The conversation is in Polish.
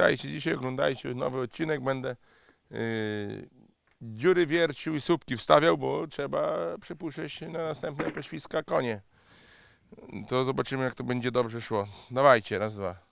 witajcie. Dzisiaj oglądajcie nowy odcinek. Będę yy, dziury wiercił i słupki wstawiał, bo trzeba przypuszczać na następne poświska konie. To zobaczymy, jak to będzie dobrze szło. Dawajcie, raz, dwa.